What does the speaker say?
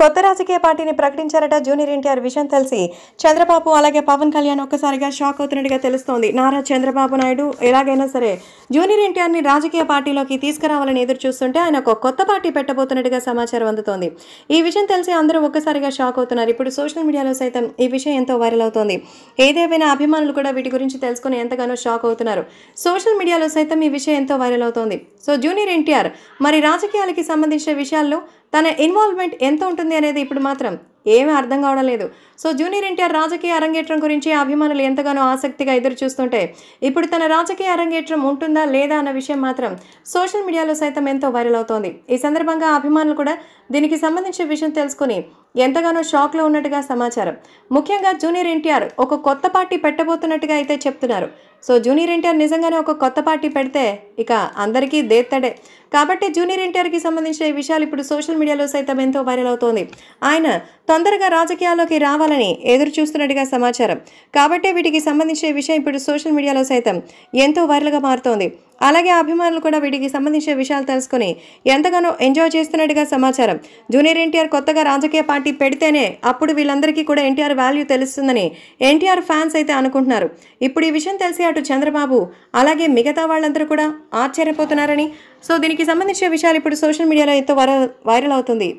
కొత్త రాజకీయ పార్టీని ప్రకటించారట జూనియర్ ఎన్టీఆర్ విషయం తెలిసి చంద్రబాబు అలాగే పవన్ కళ్యాణ్ ఒక్కసారిగా షాక్ అవుతున్నట్టుగా తెలుస్తోంది నారా చంద్రబాబు నాయుడు ఎలాగైనా సరే జూనియర్ ని రాజకీయ పార్టీలోకి తీసుకురావాలని ఎదురు చూస్తుంటే ఆయన ఒక కొత్త పార్టీ పెట్టబోతున్నట్టుగా సమాచారం అందుతోంది ఈ విషయం తెలిసి అందరూ ఒక్కసారిగా షాక్ అవుతున్నారు ఇప్పుడు సోషల్ మీడియాలో సైతం ఈ విషయం ఎంతో వైరల్ అవుతోంది ఏదేమైనా అభిమానులు కూడా వీటి గురించి తెలుసుకుని ఎంతగానో షాక్ అవుతున్నారు సోషల్ మీడియాలో సైతం ఈ విషయం ఎంతో వైరల్ అవుతోంది సో జూనియర్ ఎన్టీఆర్ మరి రాజకీయాలకి సంబంధించిన విషయాల్లో తన ఇన్వాల్వ్మెంట్ ఎంత ఉంటుంది అనేది ఇప్పుడు మాత్రం ఏమీ అర్థం కావడం లేదు సో జూనియర్ ఎన్టీఆర్ రాజకీయ అరంగేట్రం గురించి అభిమానులు ఎంతగానో ఆసక్తిగా ఎదురు చూస్తుంటే ఇప్పుడు తన రాజకీయ అరంగేట్రం ఉంటుందా లేదా అన్న విషయం మాత్రం సోషల్ మీడియాలో సైతం ఎంతో వైరల్ అవుతోంది ఈ సందర్భంగా అభిమానులు కూడా దీనికి సంబంధించిన విషయం తెలుసుకుని ఎంతగానో షాక్లో ఉన్నట్టుగా సమాచారం ముఖ్యంగా జూనియర్ ఎన్టీఆర్ ఒక కొత్త పార్టీ పెట్టబోతున్నట్టుగా అయితే చెప్తున్నారు సో జూనియర్ ఎన్టీఆర్ నిజంగానే ఒక కొత్త పార్టీ పెడితే ఇక అందరికీ దేత్తడే కాబట్టి జూనియర్ ఎన్టీఆర్కి సంబంధించిన ఈ విషయాలు ఇప్పుడు సోషల్ మీడియాలో సైతం ఎంతో వైరల్ అవుతోంది ఆయన తొందరగా రాజకీయాల్లోకి రావాలని ఎదురు చూస్తున్నట్టుగా సమాచారం కాబట్టే వీటికి సంబంధించిన విషయం ఇప్పుడు సోషల్ మీడియాలో సైతం ఎంతో వైరల్గా మారుతోంది అలాగే అభిమానులు కూడా వీటికి సంబంధించిన విషయాలు తెలుసుకుని ఎంతగానో ఎంజాయ్ చేస్తున్నట్టుగా సమాచారం జూనియర్ ఎన్టీఆర్ కొత్తగా రాజకీయ పార్టీ పెడితేనే అప్పుడు వీళ్ళందరికీ కూడా ఎన్టీఆర్ వాల్యూ తెలుస్తుందని ఎన్టీఆర్ ఫ్యాన్స్ అయితే అనుకుంటున్నారు ఇప్పుడు ఈ విషయం తెలిసి అటు చంద్రబాబు అలాగే మిగతా వాళ్ళందరూ కూడా ఆశ్చర్యపోతున్నారని సో దీనికి సంబంధించిన విషయాలు ఇప్పుడు సోషల్ మీడియాలో ఎంతో వైరల్ అవుతుంది